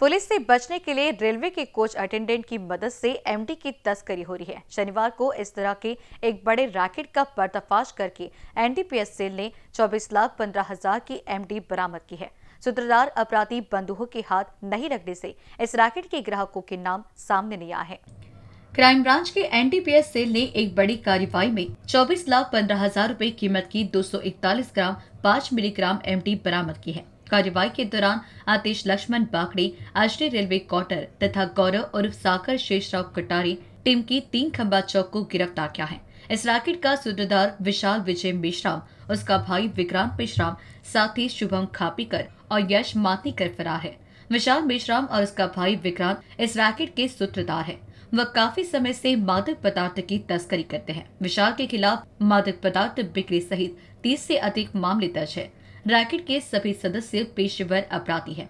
police से बचने के लिए रेलवे के कोच अटेंडेंट की मदद से एमडी की तस्करी हो रही है शनिवार को इस तरह के एक बड़े रैकेट का पर्दाफाश करके एनडीपीएस सेल ने 24 लाख पंद्रह हजार की एमडी बरामद की है सूत्रधार अपराधी बंदूकों के हाथ नहीं रखने से इस रैकेट के ग्राहकों के नाम सामने नहीं आए हैं क्राइम ब्रांच के एनडीपीएस सेल ने एक बड़ी कार्रवाई में 24 लाख पंद्रह हजार रूपए कीमत की 241 ग्राम 5 मिलीग्राम एमडी बरामद की है कार्यवाही के दौरान आतिश लक्ष्मण बाखड़ी आश्रय रेलवे क्वार्टर तथा गौरव उर्फ साकर शेषराव कटारी टीम की तीन खंबा चौक को गिरफ्तार किया है इस रैकेट का सूत्रधार विशाल विजय मेश्राम उसका भाई विक्रांत मेश्राम साथ ही शुभम खापीकर और यश मातीकर फरार है विशाल मेश्राम और उसका भाई विक्रांत इस रैकेट के सूत्रधार है वह काफी समय से मादक पदार्थ की तस्करी करते हैं विशाल के खिलाफ मादक पदार्थ बिक्री सहित तीस से अधिक मामले दर्ज है रैकेट के सभी सदस्य पेशेवर अपराधी हैं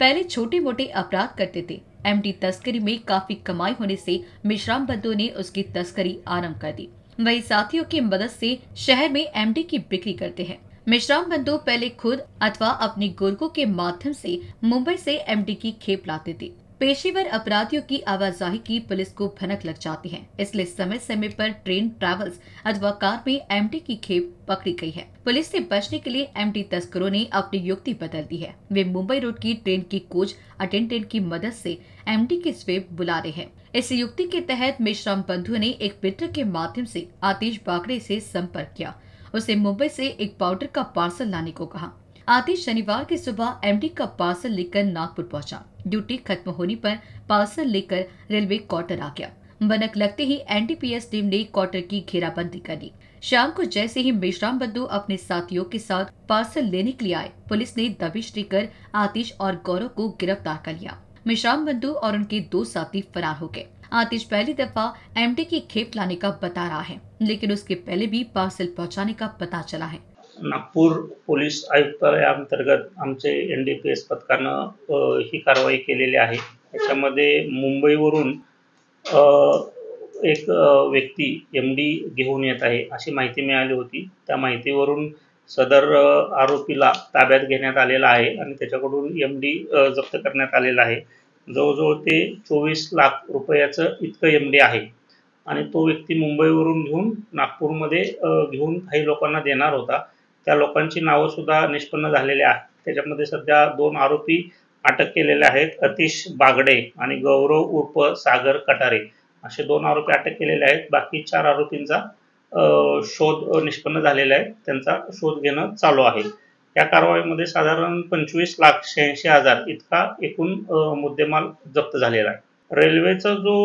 पहले छोटे मोटे अपराध करते थे एमडी तस्करी में काफी कमाई होने से मिश्राम बद्दू ने उसकी तस्करी आरंभ कर दी वही साथियों की मदद से शहर में एम की बिक्री करते हैं मिश्राम बंधु पहले खुद अथवा अपने गुर्गों के माध्यम से मुंबई से एमडी की खेप लाते थे पेशेवर अपराधियों की आवाजाही की पुलिस को भनक लग जाती है इसलिए समय समय पर ट्रेन ट्रैवल्स अथवा कार में एमटी की खेप पकड़ी गई है पुलिस से बचने के लिए एमटी तस्करों ने अपनी युक्ति बदल दी है वे मुंबई रोड की ट्रेन की कोच अटेंडेंट की मदद से एमटी के स्वेप बुला रहे हैं इस युक्ति के तहत मेश्राम बंधु ने एक मित्र के माध्यम से आतिश बाकड़े से संपर्क किया उसे मुंबई से एक पाउडर का पार्सल लाने को कहा आतिश शनिवार की सुबह एमडी का पार्सल लेकर नागपुर पहुंचा ड्यूटी खत्म होने पर पार्सल लेकर रेलवे क्वार्टर आ गया बनक लगते ही एनडीपीएस टीम ने क्वार्टर की घेराबंदी कर ली शाम को जैसे ही विश्राम बंधु अपने साथियों के साथ पार्सल लेने के लिए आए पुलिस ने दबिश देकर आतिश और गौरव को गिरफ्तार कर लिया विश्राम बंधु और उनके दो साथी फरार हो गए आतिश पहली दफा एमडी की खेप लाने का बता रहा है लेकिन उसके पहले भी पार्सल पहुंचाने का पता चला है नागपूर पोलीस आयुक्तालयाअंतर्गत आमचे एन डी पी एस पथकानं ही कारवाई केलेली आहे त्याच्यामध्ये मुंबईवरून एक व्यक्ती एम डी घेऊन येत आहे अशी माहिती मिळाली होती त्या माहितीवरून सदर आरोपीला ताब्यात घेण्यात आलेला आहे आणि त्याच्याकडून एम डी जप्त करण्यात आलेला आहे जवळजवळ ते चोवीस लाख रुपयाचं इतकं एम डी आहे आणि तो व्यक्ती मुंबईवरून घेऊन नागपूरमध्ये घेऊन काही लोकांना देणार होता त्या लोकांची नावं सुद्धा निष्पन्न झालेली आहेत त्याच्यामध्ये सध्या दोन आरोपी अटक केलेले आहेत अतिश बागडे आणि गौरव उर्फ सागर कटारे असे दोन आरोपी अटक केलेले आहेत बाकी चार आरोपींचा शोध निष्पन्न झालेला आहे त्यांचा शोध घेणं चालू आहे या कारवाईमध्ये साधारण पंचवीस लाख शहाऐंशी हजार इतका एकूण मुद्देमाल जप्त झालेला आहे रेल्वेचा जो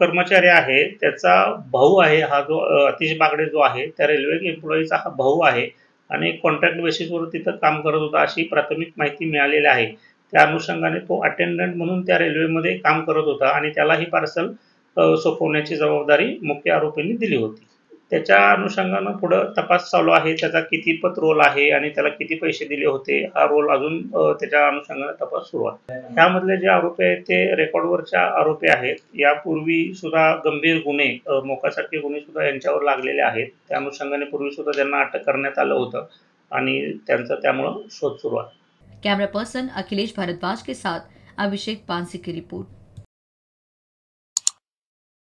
कर्मचारी आहे त्याचा भाऊ आहे हा जो अतिश बागडे जो आहे त्या रेल्वे एम्प्लॉईचा हा भाऊ आहे आणि कॉन्ट्रॅक्ट बेसिसवर तिथं काम करत होता अशी प्राथमिक माहिती मिळालेली आहे त्या अनुषंगाने तो अटेंडंट म्हणून त्या रेल्वेमध्ये काम करत होता आणि त्याला ही पार्सल सोपवण्याची जबाबदारी मुख्य आरोपींनी दिली होती त्याच्या अनुषंगानं पुढं तपास चालू आहे त्याचा किती पत रोल आहे आणि त्याला किती पैसे दिले होते हा रोल अजून त्याच्या अनुषंगानं तपास सुरू आहे त्यामधले जे आरोपी आहेत ते रेकॉर्डवरच्या आरोपी आहेत यापूर्वी सुद्धा गंभीर गुन्हे मोकासारखे गुन्हे सुद्धा यांच्यावर लागलेले आहेत त्या अनुषंगाने पूर्वी सुद्धा त्यांना अटक करण्यात आलं होतं आणि त्यांचा त्यामुळं शोध सुरू आहे कॅमेरा पर्सन अखिलेश भारद्वाज के साथ अभिषेक पानसी की रिपोर्ट